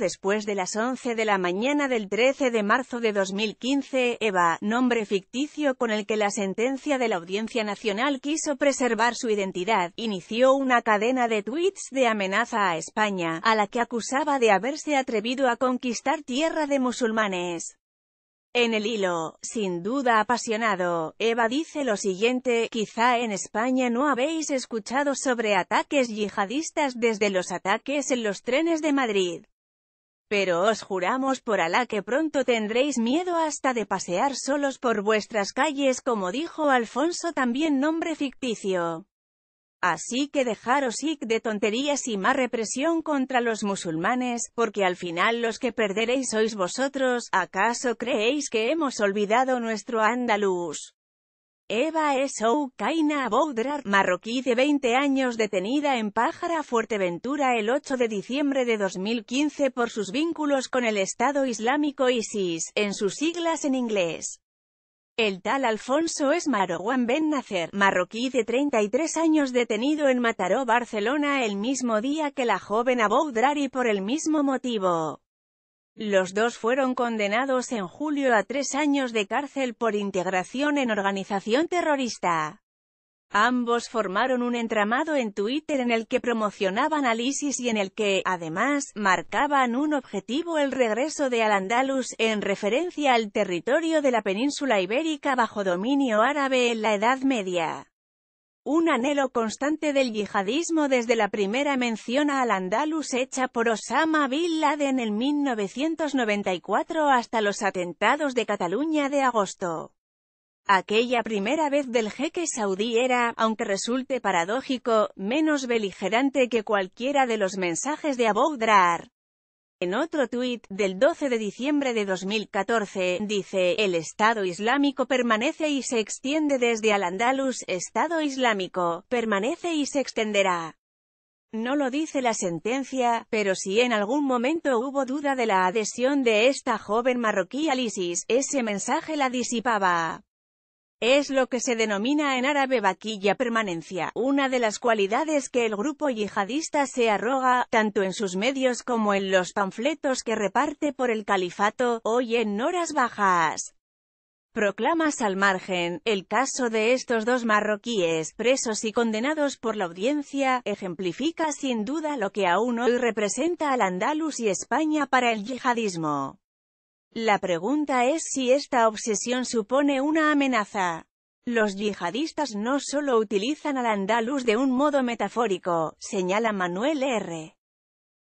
después de las 11 de la mañana del 13 de marzo de 2015, Eva, nombre ficticio con el que la sentencia de la Audiencia Nacional quiso preservar su identidad, inició una cadena de tweets de amenaza a España, a la que acusaba de haberse atrevido a conquistar tierra de musulmanes. En el hilo, sin duda apasionado, Eva dice lo siguiente, quizá en España no habéis escuchado sobre ataques yihadistas desde los ataques en los trenes de Madrid. Pero os juramos por Alá que pronto tendréis miedo hasta de pasear solos por vuestras calles como dijo Alfonso también nombre ficticio. Así que dejaros ir de tonterías y más represión contra los musulmanes, porque al final los que perderéis sois vosotros, ¿acaso creéis que hemos olvidado nuestro andaluz? Eva O. Kaina Aboudrar, marroquí de 20 años detenida en Pájara Fuerteventura el 8 de diciembre de 2015 por sus vínculos con el Estado Islámico ISIS, en sus siglas en inglés. El tal Alfonso es Marouan Ben Nacer, marroquí de 33 años detenido en Mataró, Barcelona el mismo día que la joven Aboudrar y por el mismo motivo. Los dos fueron condenados en julio a tres años de cárcel por integración en organización terrorista. Ambos formaron un entramado en Twitter en el que promocionaban al ISIS y en el que, además, marcaban un objetivo el regreso de Al-Andalus, en referencia al territorio de la península ibérica bajo dominio árabe en la Edad Media un anhelo constante del yihadismo desde la primera mención Al-Andalus hecha por Osama Bin Laden en 1994 hasta los atentados de Cataluña de agosto. Aquella primera vez del jeque saudí era, aunque resulte paradójico, menos beligerante que cualquiera de los mensajes de Abou en otro tuit, del 12 de diciembre de 2014, dice, el Estado Islámico permanece y se extiende desde Al-Andalus, Estado Islámico, permanece y se extenderá. No lo dice la sentencia, pero si en algún momento hubo duda de la adhesión de esta joven marroquí al ISIS, ese mensaje la disipaba. Es lo que se denomina en árabe vaquilla permanencia, una de las cualidades que el grupo yihadista se arroga, tanto en sus medios como en los panfletos que reparte por el califato, hoy en horas bajas. Proclamas al margen, el caso de estos dos marroquíes, presos y condenados por la audiencia, ejemplifica sin duda lo que aún hoy representa al Andalus y España para el yihadismo. La pregunta es si esta obsesión supone una amenaza. Los yihadistas no solo utilizan al andaluz de un modo metafórico, señala Manuel R.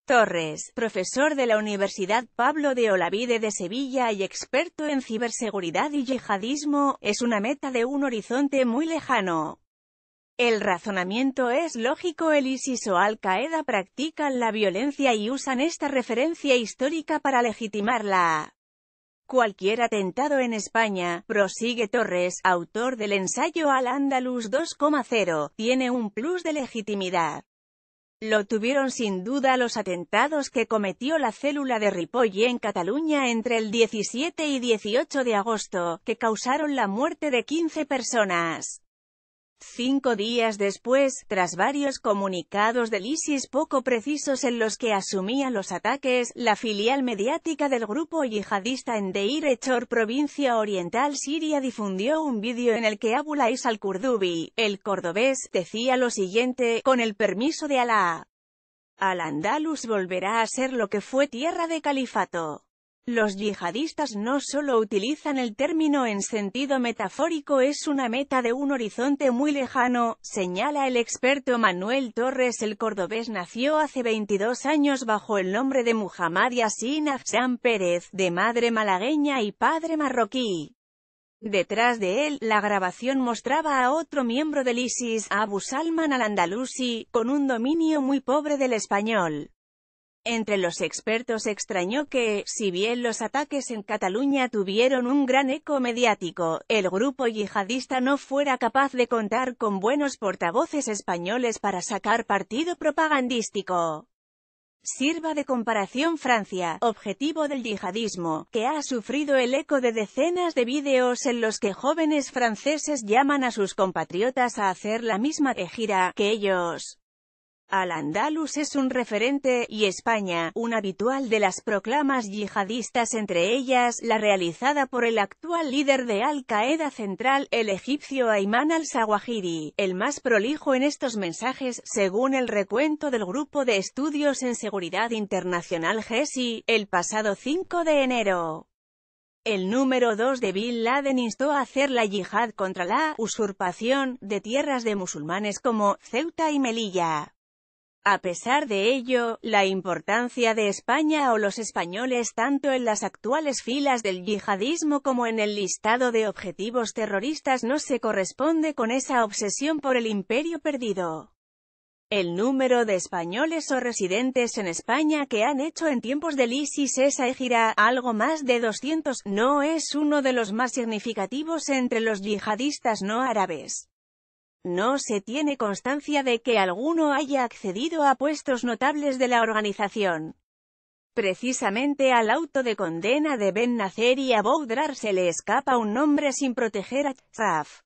Torres, profesor de la Universidad Pablo de Olavide de Sevilla y experto en ciberseguridad y yihadismo, es una meta de un horizonte muy lejano. El razonamiento es lógico el ISIS o Al-Qaeda practican la violencia y usan esta referencia histórica para legitimarla. Cualquier atentado en España, prosigue Torres, autor del ensayo Al Andalus 2,0, tiene un plus de legitimidad. Lo tuvieron sin duda los atentados que cometió la célula de Ripoll en Cataluña entre el 17 y 18 de agosto, que causaron la muerte de 15 personas. Cinco días después, tras varios comunicados del ISIS poco precisos en los que asumía los ataques, la filial mediática del grupo yihadista en Deir Echor, provincia oriental siria difundió un vídeo en el que Abu al-Kurdubi, el cordobés, decía lo siguiente, con el permiso de Alá, Al-Andalus volverá a ser lo que fue tierra de califato. Los yihadistas no solo utilizan el término en sentido metafórico es una meta de un horizonte muy lejano, señala el experto Manuel Torres el cordobés nació hace 22 años bajo el nombre de Muhammad Yassin Afsan Pérez, de madre malagueña y padre marroquí. Detrás de él, la grabación mostraba a otro miembro del ISIS, Abu Salman al-Andalusi, con un dominio muy pobre del español. Entre los expertos extrañó que, si bien los ataques en Cataluña tuvieron un gran eco mediático, el grupo yihadista no fuera capaz de contar con buenos portavoces españoles para sacar partido propagandístico. Sirva de comparación Francia, objetivo del yihadismo, que ha sufrido el eco de decenas de vídeos en los que jóvenes franceses llaman a sus compatriotas a hacer la misma gira que ellos. Al-Andalus es un referente, y España, un habitual de las proclamas yihadistas entre ellas, la realizada por el actual líder de Al-Qaeda central, el egipcio Ayman al sawahiri el más prolijo en estos mensajes, según el recuento del Grupo de Estudios en Seguridad Internacional GESI, el pasado 5 de enero. El número 2 de Bin Laden instó a hacer la yihad contra la usurpación de tierras de musulmanes como Ceuta y Melilla. A pesar de ello, la importancia de España o los españoles tanto en las actuales filas del yihadismo como en el listado de objetivos terroristas no se corresponde con esa obsesión por el imperio perdido. El número de españoles o residentes en España que han hecho en tiempos del ISIS esa gira, algo más de 200, no es uno de los más significativos entre los yihadistas no árabes. No se tiene constancia de que alguno haya accedido a puestos notables de la organización. Precisamente al auto de condena de Ben Nacer y a Boudrar se le escapa un nombre sin proteger a Tzraf.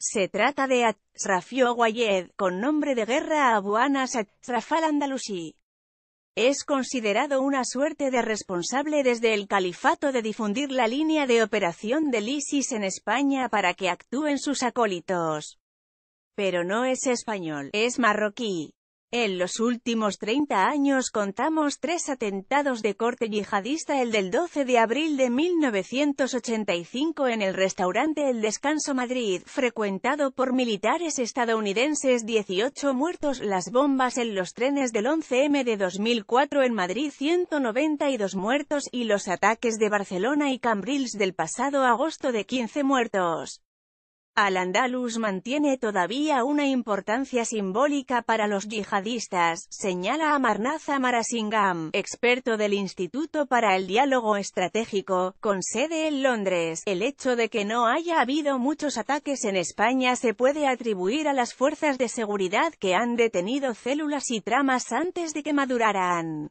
Se trata de Rafio Guayed, con nombre de guerra abuanas Anas al-Andalusí. Es considerado una suerte de responsable desde el califato de difundir la línea de operación del ISIS en España para que actúen sus acólitos. Pero no es español, es marroquí. En los últimos 30 años contamos tres atentados de corte yihadista, el del 12 de abril de 1985 en el restaurante El Descanso Madrid, frecuentado por militares estadounidenses, 18 muertos, las bombas en los trenes del 11M de 2004 en Madrid, 192 muertos, y los ataques de Barcelona y Cambrils del pasado agosto de 15 muertos. Al-Andalus mantiene todavía una importancia simbólica para los yihadistas, señala Amarnaza Marasingam, experto del Instituto para el Diálogo Estratégico, con sede en Londres. El hecho de que no haya habido muchos ataques en España se puede atribuir a las fuerzas de seguridad que han detenido células y tramas antes de que maduraran.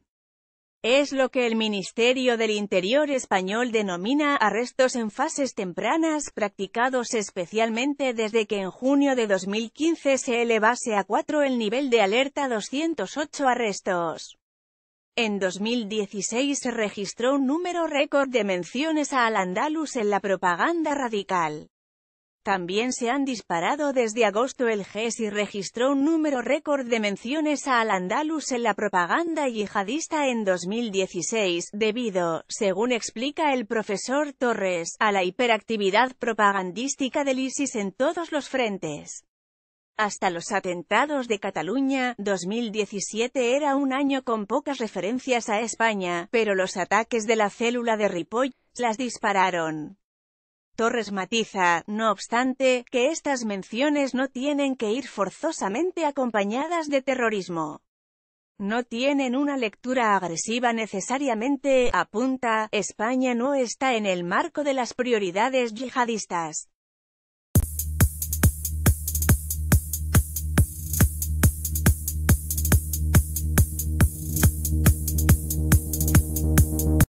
Es lo que el Ministerio del Interior español denomina arrestos en fases tempranas, practicados especialmente desde que en junio de 2015 se elevase a 4 el nivel de alerta 208 arrestos. En 2016 se registró un número récord de menciones a Al-Andalus en la propaganda radical. También se han disparado desde agosto el GESI registró un número récord de menciones a Al-Andalus en la propaganda yihadista en 2016, debido, según explica el profesor Torres, a la hiperactividad propagandística del ISIS en todos los frentes. Hasta los atentados de Cataluña, 2017 era un año con pocas referencias a España, pero los ataques de la célula de Ripoll, las dispararon. Torres matiza, no obstante, que estas menciones no tienen que ir forzosamente acompañadas de terrorismo. No tienen una lectura agresiva necesariamente, apunta, España no está en el marco de las prioridades yihadistas.